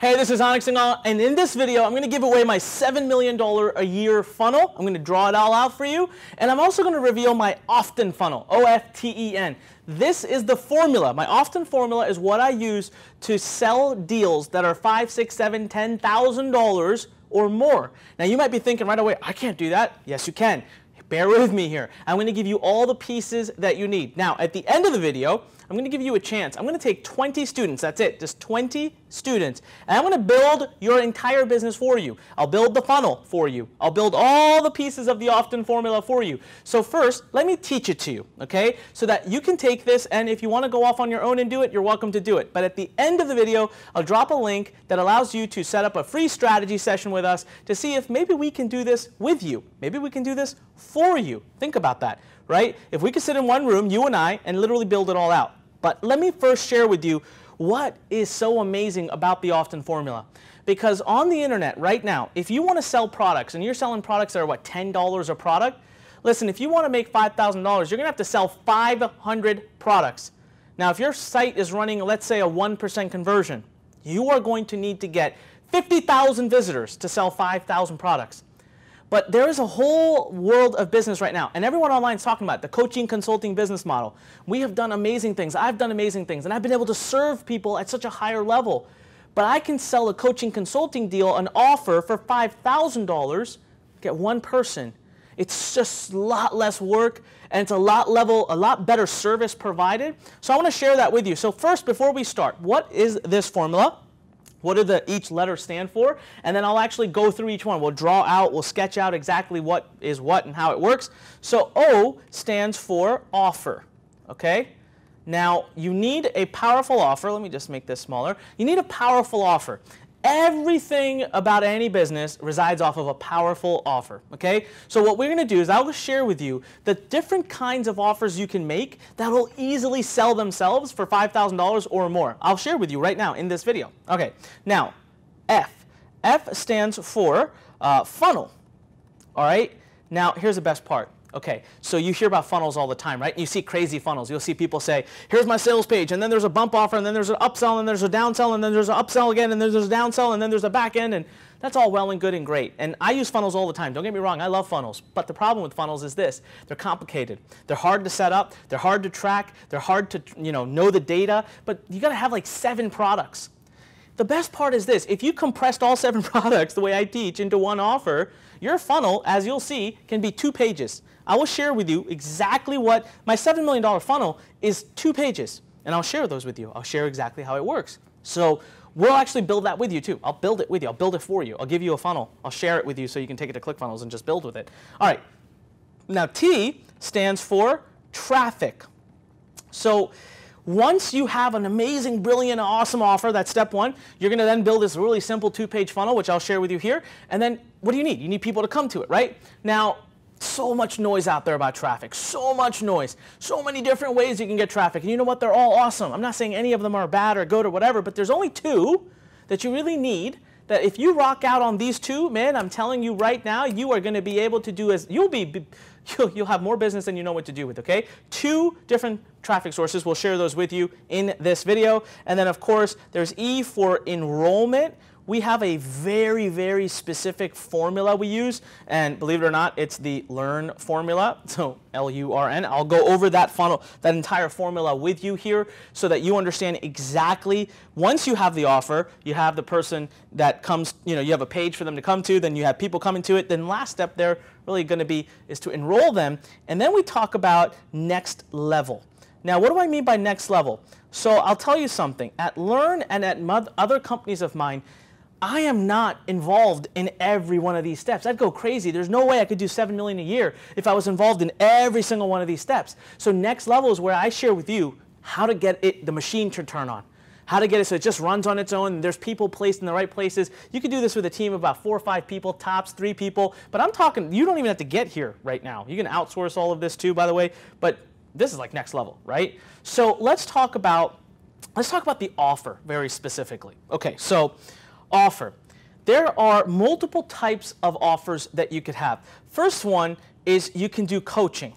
Hey, this is Onyx Singal, and in this video, I'm going to give away my $7 million a year funnel. I'm going to draw it all out for you, and I'm also going to reveal my often funnel, O-F-T-E-N. This is the formula. My often formula is what I use to sell deals that are five, six, seven, ten thousand dollars or more. Now you might be thinking right away, I can't do that. Yes, you can bear with me here. I'm going to give you all the pieces that you need. Now, at the end of the video, I'm going to give you a chance. I'm going to take 20 students. That's it. Just 20 students. And I'm going to build your entire business for you. I'll build the funnel for you. I'll build all the pieces of the often formula for you. So first, let me teach it to you, okay? So that you can take this and if you want to go off on your own and do it, you're welcome to do it. But at the end of the video, I'll drop a link that allows you to set up a free strategy session with us to see if maybe we can do this with you. Maybe we can do this for you. Think about that, right? If we could sit in one room, you and I, and literally build it all out. But let me first share with you what is so amazing about the Often formula? Because on the internet right now, if you want to sell products and you're selling products that are what, $10 a product? Listen, if you want to make $5,000, you're going to have to sell 500 products. Now, if your site is running, let's say, a 1% conversion, you are going to need to get 50,000 visitors to sell 5,000 products. But there is a whole world of business right now, and everyone online is talking about it, the coaching consulting business model. We have done amazing things. I've done amazing things, and I've been able to serve people at such a higher level. But I can sell a coaching consulting deal, an offer for $5,000, get one person. It's just a lot less work, and it's a lot level, a lot better service provided. So I want to share that with you. So first, before we start, what is this formula? what do the each letter stand for and then I'll actually go through each one we'll draw out we'll sketch out exactly what is what and how it works so O stands for offer okay now you need a powerful offer let me just make this smaller you need a powerful offer Everything about any business resides off of a powerful offer, okay? So what we're gonna do is I will share with you the different kinds of offers you can make that will easily sell themselves for $5,000 or more. I'll share with you right now in this video. Okay, now F. F stands for uh, funnel, all right? Now here's the best part. Okay, so you hear about funnels all the time, right? You see crazy funnels. You'll see people say, here's my sales page, and then there's a bump offer, and then there's an upsell, and there's a downsell, and then there's an upsell again, and then there's a downsell, and then there's a back end, and that's all well and good and great. And I use funnels all the time. Don't get me wrong, I love funnels. But the problem with funnels is this. They're complicated. They're hard to set up. They're hard to track. They're hard to you know, know the data. But you got to have like seven products. The best part is this. If you compressed all seven products the way I teach into one offer, your funnel, as you'll see, can be two pages. I will share with you exactly what my $7 million funnel is two pages, and I'll share those with you. I'll share exactly how it works. So we'll actually build that with you too. I'll build it with you. I'll build it for you. I'll give you a funnel. I'll share it with you so you can take it to ClickFunnels and just build with it. All right. Now T stands for traffic. So once you have an amazing, brilliant, awesome offer, that's step one, you're going to then build this really simple two-page funnel, which I'll share with you here. And then what do you need? You need people to come to it, right? Now, so much noise out there about traffic. So much noise. So many different ways you can get traffic. And you know what? They're all awesome. I'm not saying any of them are bad or good or whatever, but there's only two that you really need that if you rock out on these two, man, I'm telling you right now, you are going to be able to do as you'll be you'll, you'll have more business than you know what to do with, okay? Two different traffic sources. We'll share those with you in this video. And then of course, there's E for enrollment we have a very, very specific formula we use. And believe it or not, it's the LEARN formula. So L-U-R-N. I'll go over that funnel, that entire formula with you here so that you understand exactly once you have the offer, you have the person that comes, you know, you have a page for them to come to, then you have people coming to it. Then last step there really going to be is to enroll them. And then we talk about next level. Now, what do I mean by next level? So I'll tell you something. At Learn and at other companies of mine, I am not involved in every one of these steps. I'd go crazy. There's no way I could do 7 million a year if I was involved in every single one of these steps. So next level is where I share with you how to get it the machine to turn on. How to get it so it just runs on its own. There's people placed in the right places. You could do this with a team of about four or five people, tops three people. But I'm talking, you don't even have to get here right now. You can outsource all of this too, by the way. But this is like next level, right? So let's talk about let's talk about the offer very specifically. Okay, so offer. There are multiple types of offers that you could have. First one is you can do coaching.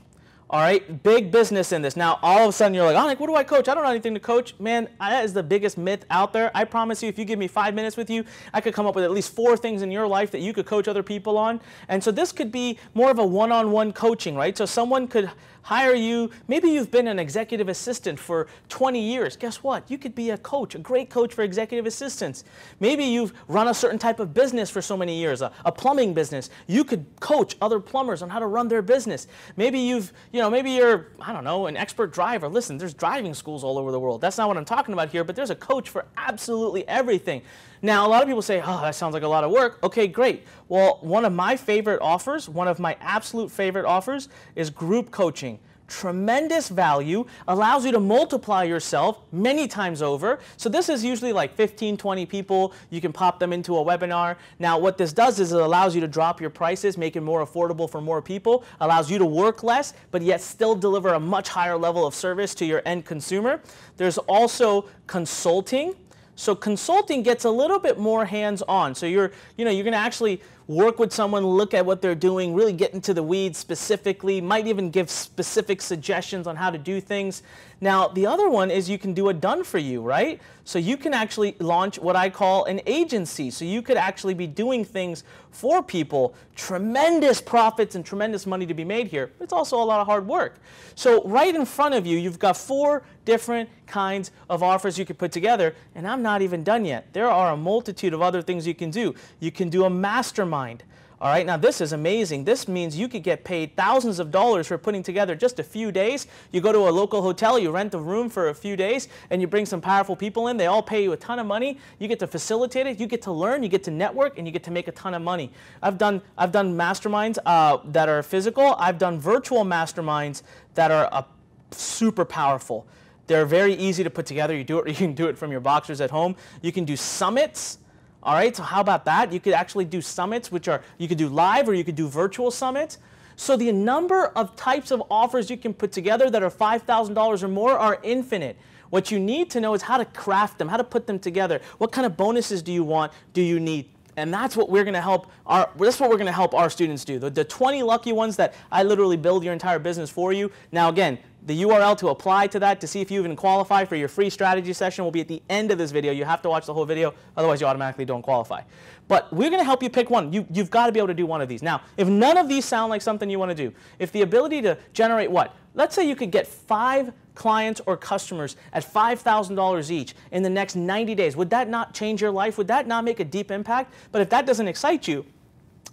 All right, big business in this. Now, all of a sudden, you're like, Onik, what do I coach? I don't know anything to coach. Man, that is the biggest myth out there. I promise you, if you give me five minutes with you, I could come up with at least four things in your life that you could coach other people on. And so this could be more of a one-on-one -on -one coaching, right? So someone could hire you. Maybe you've been an executive assistant for 20 years. Guess what? You could be a coach, a great coach for executive assistants. Maybe you've run a certain type of business for so many years, a, a plumbing business. You could coach other plumbers on how to run their business. Maybe you've, you know, maybe you're, I don't know, an expert driver. Listen, there's driving schools all over the world. That's not what I'm talking about here, but there's a coach for absolutely everything. Now, a lot of people say, oh, that sounds like a lot of work. Okay, great. Well, one of my favorite offers, one of my absolute favorite offers is group coaching tremendous value, allows you to multiply yourself many times over. So this is usually like 15, 20 people. You can pop them into a webinar. Now what this does is it allows you to drop your prices, make it more affordable for more people, allows you to work less, but yet still deliver a much higher level of service to your end consumer. There's also consulting so consulting gets a little bit more hands-on. So you're, you know, you're going to actually work with someone, look at what they're doing, really get into the weeds specifically, might even give specific suggestions on how to do things. Now, the other one is you can do a done for you, right? So you can actually launch what I call an agency. So you could actually be doing things for people, tremendous profits and tremendous money to be made here. It's also a lot of hard work. So right in front of you, you've got four different kinds of offers you could put together. And I'm not even done yet. There are a multitude of other things you can do. You can do a mastermind. All right, now this is amazing. This means you could get paid thousands of dollars for putting together just a few days. You go to a local hotel, you rent a room for a few days, and you bring some powerful people in. They all pay you a ton of money. You get to facilitate it, you get to learn, you get to network, and you get to make a ton of money. I've done I've done masterminds uh, that are physical. I've done virtual masterminds that are uh, super powerful. They're very easy to put together. You do it. You can do it from your boxers at home. You can do summits. All right. So how about that? You could actually do summits, which are you could do live or you could do virtual summits. So the number of types of offers you can put together that are $5,000 or more are infinite. What you need to know is how to craft them, how to put them together. What kind of bonuses do you want? Do you need? And that's what we're going to help our that's what we're going to help our students do. The, the 20 lucky ones that I literally build your entire business for you. Now again, the URL to apply to that to see if you even qualify for your free strategy session will be at the end of this video. You have to watch the whole video, otherwise you automatically don't qualify. But we're going to help you pick one. You, you've got to be able to do one of these. Now, if none of these sound like something you want to do, if the ability to generate what? Let's say you could get five clients or customers at $5,000 each in the next 90 days. Would that not change your life? Would that not make a deep impact? But if that doesn't excite you,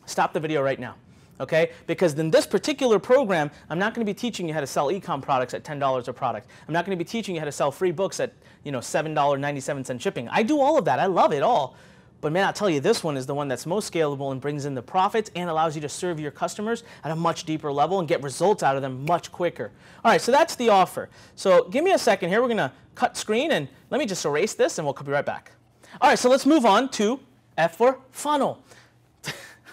stop the video right now okay? Because in this particular program, I'm not going to be teaching you how to sell ecom products at $10 a product. I'm not going to be teaching you how to sell free books at, you know, $7.97 shipping. I do all of that. I love it all. But man, I'll tell you, this one is the one that's most scalable and brings in the profits and allows you to serve your customers at a much deeper level and get results out of them much quicker. All right, so that's the offer. So give me a second here. We're going to cut screen and let me just erase this and we'll be right back. All right, so let's move on to F for funnel.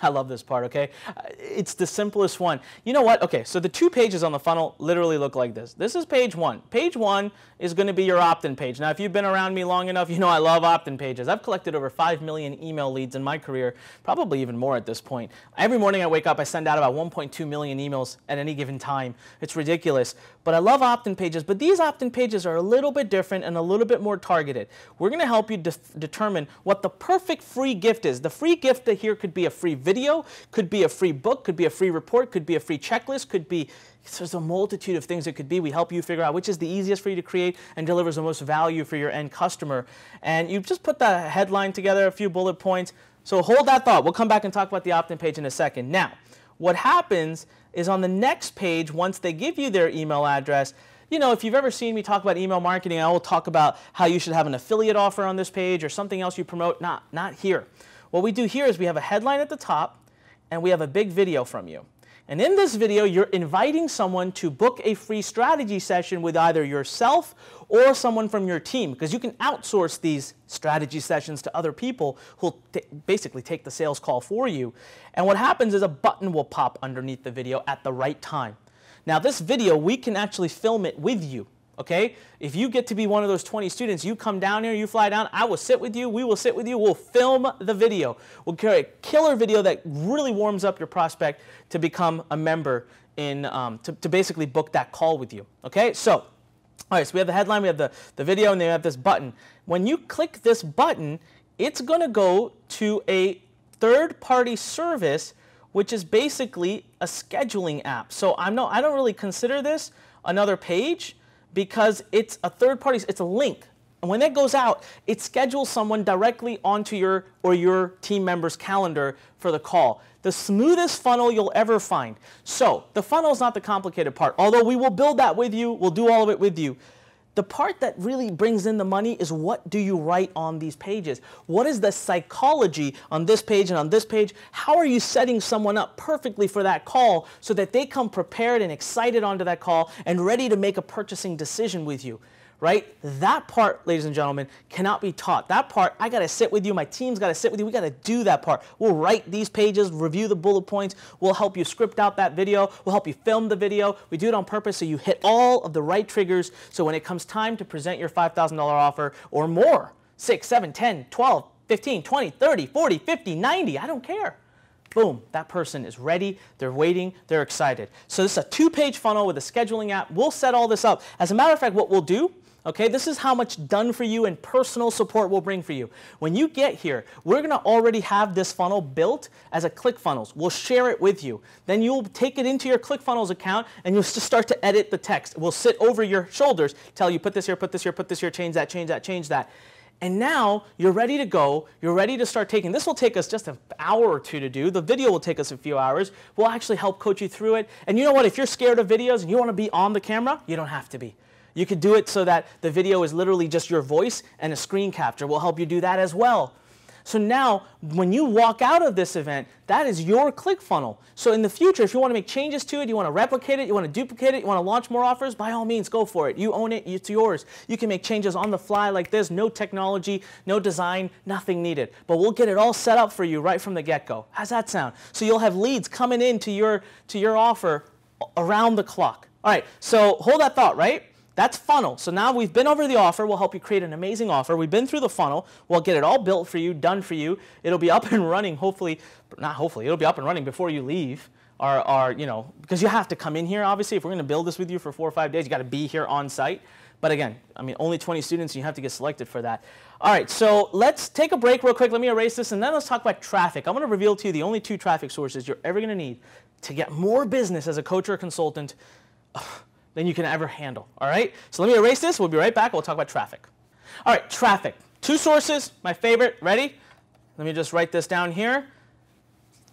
I love this part, okay? Uh, it's the simplest one. You know what? Okay, so the two pages on the funnel literally look like this. This is page one. Page one is going to be your opt-in page. Now, if you've been around me long enough, you know I love opt-in pages. I've collected over 5 million email leads in my career, probably even more at this point. Every morning I wake up, I send out about 1.2 million emails at any given time. It's ridiculous. But I love opt-in pages, but these opt-in pages are a little bit different and a little bit more targeted. We're going to help you de determine what the perfect free gift is. The free gift here could be a free video, could be a free book, could be a free report, could be a free checklist, could be there's a multitude of things it could be. We help you figure out which is the easiest for you to create and delivers the most value for your end customer. And you just put the headline together, a few bullet points. So hold that thought. We'll come back and talk about the opt-in page in a second. Now, what happens is on the next page, once they give you their email address, you know, if you've ever seen me talk about email marketing, I will talk about how you should have an affiliate offer on this page or something else you promote. Not, not here. What we do here is we have a headline at the top and we have a big video from you. And in this video, you're inviting someone to book a free strategy session with either yourself or someone from your team, because you can outsource these strategy sessions to other people who'll basically take the sales call for you. And what happens is a button will pop underneath the video at the right time. Now, this video, we can actually film it with you okay? If you get to be one of those 20 students, you come down here, you fly down, I will sit with you, we will sit with you, we'll film the video. We'll create a killer video that really warms up your prospect to become a member in, um, to, to basically book that call with you, okay? So, all right, so we have the headline, we have the, the video, and then we have this button. When you click this button, it's gonna go to a third-party service which is basically a scheduling app. So I'm no, I don't really consider this another page because it's a third party, it's a link. And when that goes out, it schedules someone directly onto your or your team member's calendar for the call. The smoothest funnel you'll ever find. So the funnel is not the complicated part, although we will build that with you, we'll do all of it with you. The part that really brings in the money is what do you write on these pages? What is the psychology on this page and on this page? How are you setting someone up perfectly for that call so that they come prepared and excited onto that call and ready to make a purchasing decision with you? right? That part, ladies and gentlemen, cannot be taught. That part, I gotta sit with you, my team's gotta sit with you, we gotta do that part. We'll write these pages, review the bullet points, we'll help you script out that video, we'll help you film the video. We do it on purpose so you hit all of the right triggers so when it comes time to present your $5,000 offer or more, 6, 7, 10, 12, 15, 20, 30, 40, 50, 90, I don't care boom, that person is ready, they're waiting, they're excited. So this is a two-page funnel with a scheduling app. We'll set all this up. As a matter of fact, what we'll do Okay, this is how much done for you and personal support will bring for you. When you get here, we're gonna already have this funnel built as a ClickFunnels. We'll share it with you. Then you'll take it into your ClickFunnels account and you'll just start to edit the text. We'll sit over your shoulders, tell you put this here, put this here, put this here, change that, change that, change that. And now you're ready to go. You're ready to start taking. This will take us just an hour or two to do. The video will take us a few hours. We'll actually help coach you through it. And you know what? If you're scared of videos and you want to be on the camera, you don't have to be. You could do it so that the video is literally just your voice and a screen capture will help you do that as well. So now, when you walk out of this event, that is your click funnel. So in the future, if you want to make changes to it, you want to replicate it, you want to duplicate it, you want to launch more offers, by all means, go for it. You own it, it's yours. You can make changes on the fly like this, no technology, no design, nothing needed. But we'll get it all set up for you right from the get-go. How's that sound? So you'll have leads coming in to your, to your offer around the clock. All right, so hold that thought, right? That's funnel. So now we've been over the offer. We'll help you create an amazing offer. We've been through the funnel. We'll get it all built for you, done for you. It'll be up and running, hopefully, not hopefully, it'll be up and running before you leave. Are, are you know, because you have to come in here, obviously. If we're going to build this with you for four or five days, you got to be here on site. But again, I mean, only 20 students, you have to get selected for that. All right, so let's take a break real quick. Let me erase this, and then let's talk about traffic. I'm going to reveal to you the only two traffic sources you're ever going to need to get more business as a coach or a consultant. Ugh than you can ever handle. All right? So let me erase this. We'll be right back. We'll talk about traffic. All right, traffic. Two sources, my favorite. Ready? Let me just write this down here.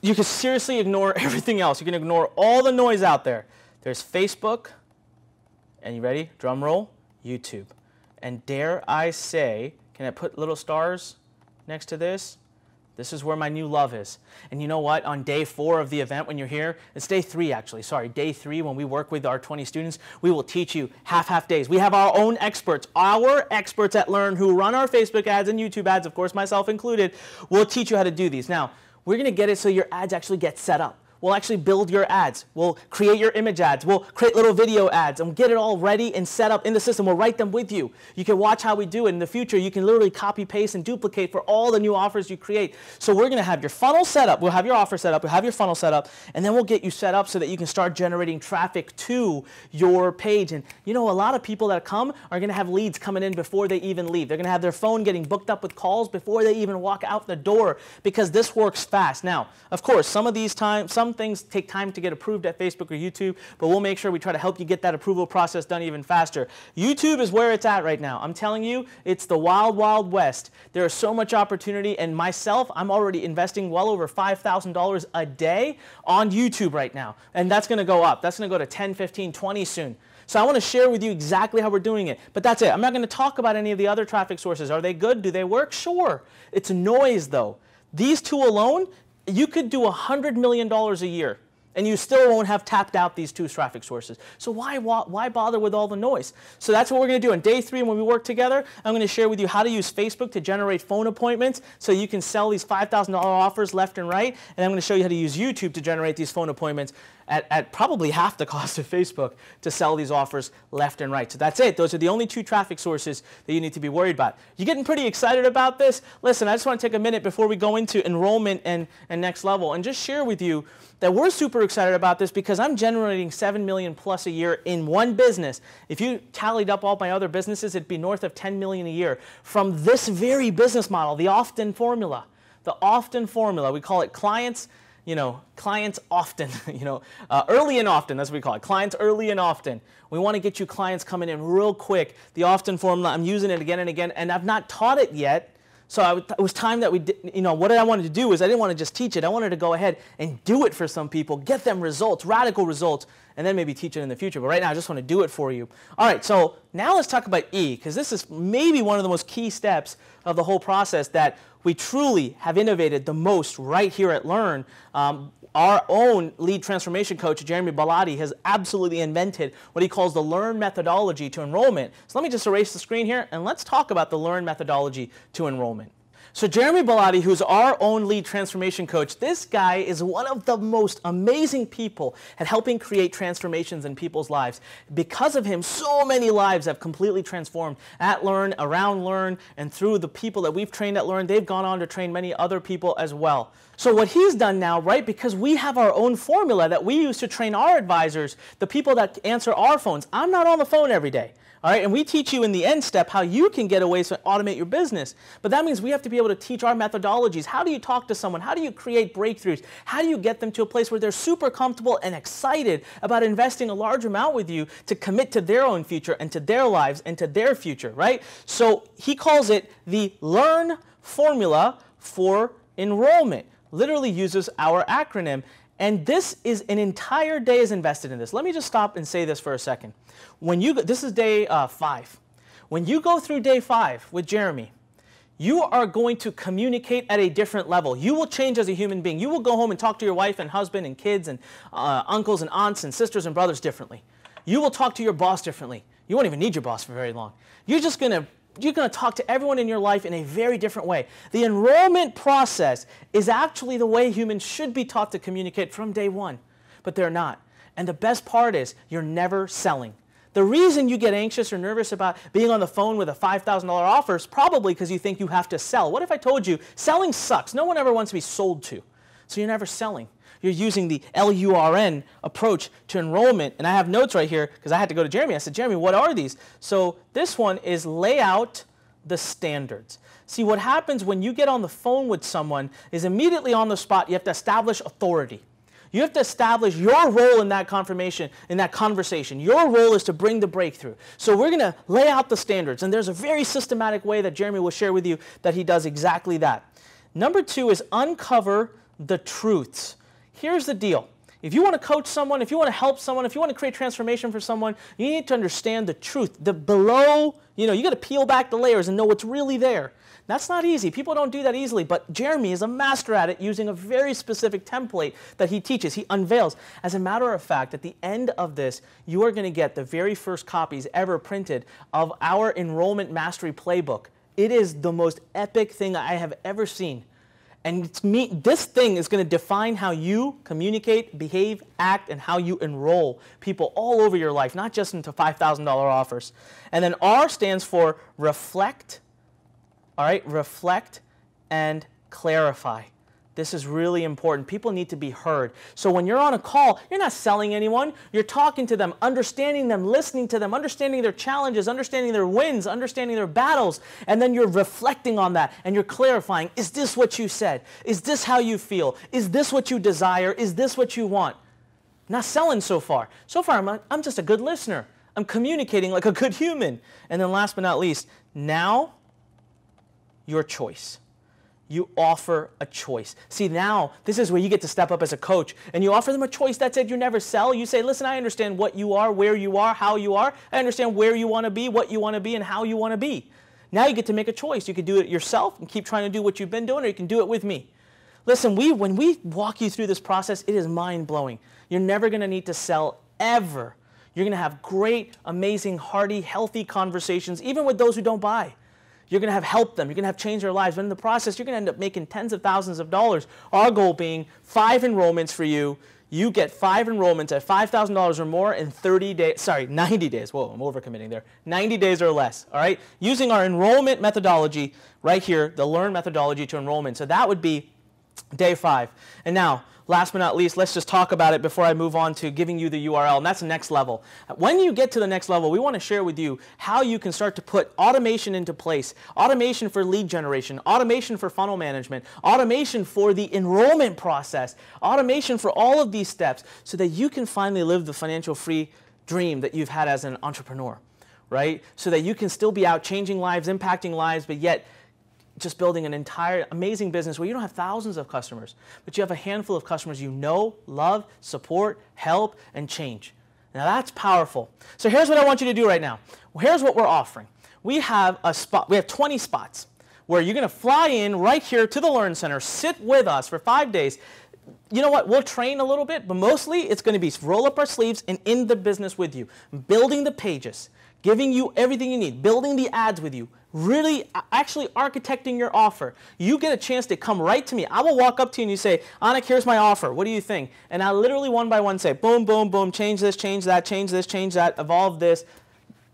You can seriously ignore everything else. You can ignore all the noise out there. There's Facebook, and you ready? Drum roll, YouTube. And dare I say, can I put little stars next to this? This is where my new love is. And you know what? On day four of the event, when you're here, it's day three actually, sorry, day three, when we work with our 20 students, we will teach you half half days. We have our own experts, our experts at Learn who run our Facebook ads and YouTube ads, of course, myself included, will teach you how to do these. Now, we're going to get it so your ads actually get set up. We'll actually build your ads. We'll create your image ads. We'll create little video ads and get it all ready and set up in the system. We'll write them with you. You can watch how we do it. In the future, you can literally copy, paste, and duplicate for all the new offers you create. So we're going to have your funnel set up. We'll have your offer set up. We'll have your funnel set up. And then we'll get you set up so that you can start generating traffic to your page. And you know, a lot of people that come are going to have leads coming in before they even leave. They're going to have their phone getting booked up with calls before they even walk out the door because this works fast. Now, of course, some of these times, some some things take time to get approved at Facebook or YouTube, but we'll make sure we try to help you get that approval process done even faster. YouTube is where it's at right now. I'm telling you, it's the wild, wild west. There is so much opportunity, and myself, I'm already investing well over $5,000 a day on YouTube right now, and that's gonna go up. That's gonna go to 10, 15, 20 soon. So I want to share with you exactly how we're doing it. But that's it. I'm not going to talk about any of the other traffic sources. Are they good? Do they work? Sure. It's noise though. These two alone you could do $100 million a year and you still won't have tapped out these two traffic sources. So why, why bother with all the noise? So that's what we're going to do. In day three, when we work together, I'm going to share with you how to use Facebook to generate phone appointments so you can sell these $5,000 offers left and right. And I'm going to show you how to use YouTube to generate these phone appointments at, at probably half the cost of Facebook to sell these offers left and right. So that's it. Those are the only two traffic sources that you need to be worried about. You're getting pretty excited about this? Listen, I just want to take a minute before we go into enrollment and, and next level and just share with you that we're super super excited about this because I'm generating 7 million plus a year in one business. If you tallied up all my other businesses, it'd be north of 10 million a year from this very business model, the often formula. The often formula, we call it clients, you know, clients often, you know, uh, early and often, that's what we call it, clients early and often. We want to get you clients coming in real quick. The often formula, I'm using it again and again, and I've not taught it yet so I, it was time that we did, you know, what I wanted to do is I didn't want to just teach it. I wanted to go ahead and do it for some people, get them results, radical results, and then maybe teach it in the future. But right now, I just want to do it for you. All right, so now let's talk about E, because this is maybe one of the most key steps of the whole process that we truly have innovated the most right here at Learn. Um, our own lead transformation coach, Jeremy Bellotti, has absolutely invented what he calls the learn methodology to enrollment. So let me just erase the screen here and let's talk about the learn methodology to enrollment. So Jeremy Bellotti, who's our own lead transformation coach, this guy is one of the most amazing people at helping create transformations in people's lives. Because of him, so many lives have completely transformed at Learn, around Learn, and through the people that we've trained at Learn, they've gone on to train many other people as well. So what he's done now, right, because we have our own formula that we use to train our advisors, the people that answer our phones. I'm not on the phone every day. All right, and we teach you in the end step how you can get away to automate your business. But that means we have to be able to teach our methodologies. How do you talk to someone? How do you create breakthroughs? How do you get them to a place where they're super comfortable and excited about investing a large amount with you to commit to their own future and to their lives and to their future, right? So he calls it the learn formula for enrollment literally uses our acronym. And this is an entire day is invested in this. Let me just stop and say this for a second. When you go, this is day uh, five. When you go through day five with Jeremy, you are going to communicate at a different level. You will change as a human being. You will go home and talk to your wife and husband and kids and uh, uncles and aunts and sisters and brothers differently. You will talk to your boss differently. You won't even need your boss for very long. You're just going to you're going to talk to everyone in your life in a very different way. The enrollment process is actually the way humans should be taught to communicate from day one, but they're not. And the best part is you're never selling. The reason you get anxious or nervous about being on the phone with a $5,000 offer is probably because you think you have to sell. What if I told you selling sucks? No one ever wants to be sold to. So you're never selling you're using the LURN approach to enrollment. And I have notes right here because I had to go to Jeremy. I said, Jeremy, what are these? So this one is lay out the standards. See, what happens when you get on the phone with someone is immediately on the spot, you have to establish authority. You have to establish your role in that confirmation, in that conversation. Your role is to bring the breakthrough. So we're going to lay out the standards. And there's a very systematic way that Jeremy will share with you that he does exactly that. Number two is uncover the truths. Here's the deal. If you want to coach someone, if you want to help someone, if you want to create transformation for someone, you need to understand the truth, the below, you know, you got to peel back the layers and know what's really there. That's not easy. People don't do that easily, but Jeremy is a master at it using a very specific template that he teaches, he unveils. As a matter of fact, at the end of this, you are going to get the very first copies ever printed of our enrollment mastery playbook. It is the most epic thing I have ever seen. And me, this thing is going to define how you communicate, behave, act, and how you enroll people all over your life, not just into $5,000 offers. And then R stands for reflect, all right, reflect and clarify. This is really important. People need to be heard. So when you're on a call, you're not selling anyone. You're talking to them, understanding them, listening to them, understanding their challenges, understanding their wins, understanding their battles. And then you're reflecting on that and you're clarifying, is this what you said? Is this how you feel? Is this what you desire? Is this what you want? Not selling so far. So far, I'm, am just a good listener. I'm communicating like a good human. And then last but not least, now your choice you offer a choice. See, now this is where you get to step up as a coach and you offer them a choice. That's it. You never sell. You say, listen, I understand what you are, where you are, how you are. I understand where you want to be, what you want to be, and how you want to be. Now you get to make a choice. You can do it yourself and keep trying to do what you've been doing, or you can do it with me. Listen, we, when we walk you through this process, it is mind blowing. You're never going to need to sell ever. You're going to have great, amazing, hearty, healthy conversations, even with those who don't buy. You're going to have helped them. You're going to have changed their lives. But in the process, you're going to end up making tens of thousands of dollars. Our goal being five enrollments for you. You get five enrollments at $5,000 or more in 30 days, sorry, 90 days. Whoa, I'm overcommitting there. 90 days or less, all right? Using our enrollment methodology right here, the learn methodology to enrollment. So that would be day five. And now, last but not least, let's just talk about it before I move on to giving you the URL, and that's the next level. When you get to the next level, we want to share with you how you can start to put automation into place, automation for lead generation, automation for funnel management, automation for the enrollment process, automation for all of these steps so that you can finally live the financial free dream that you've had as an entrepreneur, right? So that you can still be out changing lives, impacting lives, but yet just building an entire amazing business where you don't have thousands of customers, but you have a handful of customers you know, love, support, help, and change. Now that's powerful. So here's what I want you to do right now. Here's what we're offering. We have a spot, we have 20 spots where you're going to fly in right here to the Learn Center, sit with us for five days. You know what? We'll train a little bit, but mostly it's going to be roll up our sleeves and in the business with you, building the pages, giving you everything you need, building the ads with you, really actually architecting your offer. You get a chance to come right to me. I will walk up to you and you say, Anik, here's my offer. What do you think? And I literally one by one say, boom, boom, boom, change this, change that, change this, change that, evolve this,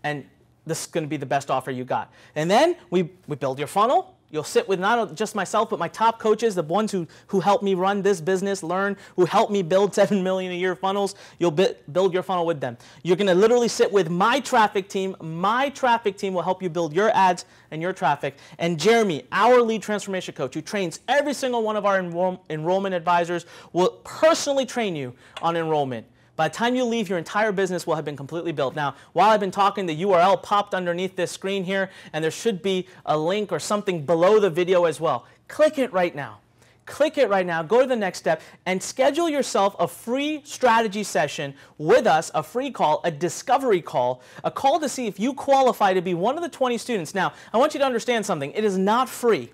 and this is going to be the best offer you got. And then we, we build your funnel, You'll sit with not just myself, but my top coaches, the ones who, who helped me run this business, learn, who helped me build 7 million a year funnels. You'll bi- build your funnel with them. You're going to literally sit with my traffic team. My traffic team will help you build your ads and your traffic. And Jeremy, our lead transformation coach, who trains every single one of our enrollment advisors, will personally train you on enrollment. By the time you leave, your entire business will have been completely built. Now, while I've been talking, the URL popped underneath this screen here, and there should be a link or something below the video as well. Click it right now. Click it right now, go to the next step, and schedule yourself a free strategy session with us, a free call, a discovery call, a call to see if you qualify to be one of the 20 students. Now, I want you to understand something. It is not free,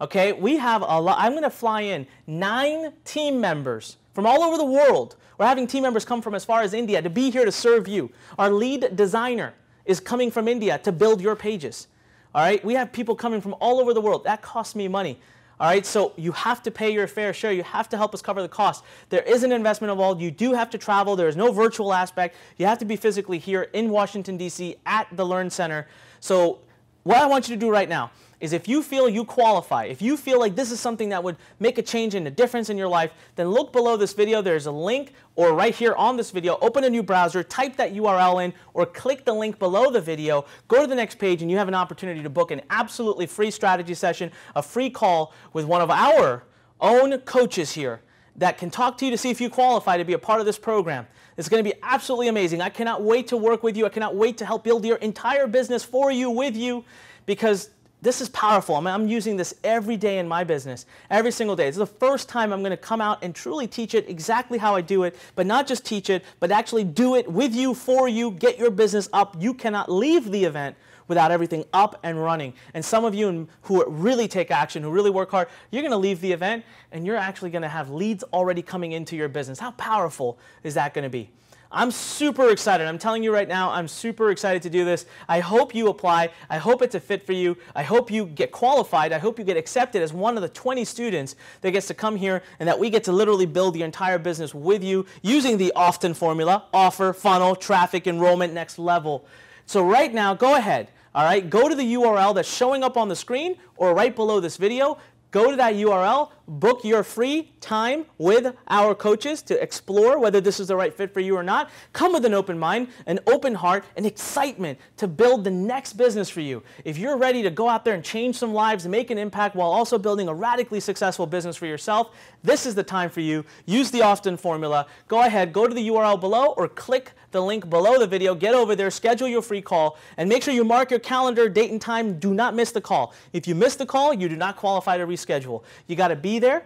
okay? We have a lot. I'm going to fly in nine team members from all over the world. We're having team members come from as far as India to be here to serve you. Our lead designer is coming from India to build your pages. All right, we have people coming from all over the world. That costs me money. All right, so you have to pay your fair share. You have to help us cover the cost. There is an investment involved. You do have to travel. There is no virtual aspect. You have to be physically here in Washington, D.C. at the Learn Center. So, what I want you to do right now is if you feel you qualify, if you feel like this is something that would make a change and a difference in your life, then look below this video. There's a link or right here on this video, open a new browser, type that URL in or click the link below the video, go to the next page and you have an opportunity to book an absolutely free strategy session, a free call with one of our own coaches here that can talk to you to see if you qualify to be a part of this program. It's going to be absolutely amazing. I cannot wait to work with you. I cannot wait to help build your entire business for you, with you, because this is powerful. I mean, I'm using this every day in my business, every single day. It's the first time I'm going to come out and truly teach it exactly how I do it, but not just teach it, but actually do it with you, for you, get your business up. You cannot leave the event without everything up and running. And some of you who really take action, who really work hard, you're going to leave the event and you're actually going to have leads already coming into your business. How powerful is that going to be? I'm super excited. I'm telling you right now, I'm super excited to do this. I hope you apply. I hope it's a fit for you. I hope you get qualified. I hope you get accepted as one of the 20 students that gets to come here and that we get to literally build your entire business with you using the often formula, offer, funnel, traffic, enrollment, next level. So right now, go ahead. All right, go to the URL that's showing up on the screen or right below this video. Go to that URL, book your free time with our coaches to explore whether this is the right fit for you or not. Come with an open mind, an open heart, and excitement to build the next business for you. If you're ready to go out there and change some lives, make an impact while also building a radically successful business for yourself, this is the time for you. Use the Often formula. Go ahead, go to the URL below or click the link below the video. Get over there, schedule your free call, and make sure you mark your calendar, date, and time. Do not miss the call. If you miss the call, you do not qualify to reschedule. You got to be there.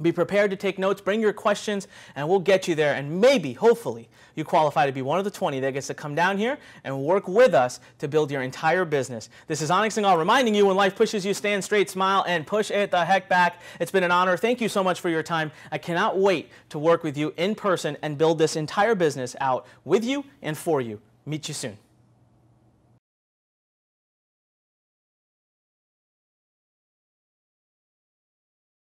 Be prepared to take notes, bring your questions, and we'll get you there. And maybe, hopefully, you qualify to be one of the 20 that gets to come down here and work with us to build your entire business. This is Onyx Singal reminding you when life pushes you, stand straight, smile, and push it the heck back. It's been an honor. Thank you so much for your time. I cannot wait to work with you in person and build this entire business out with you and for you. Meet you soon.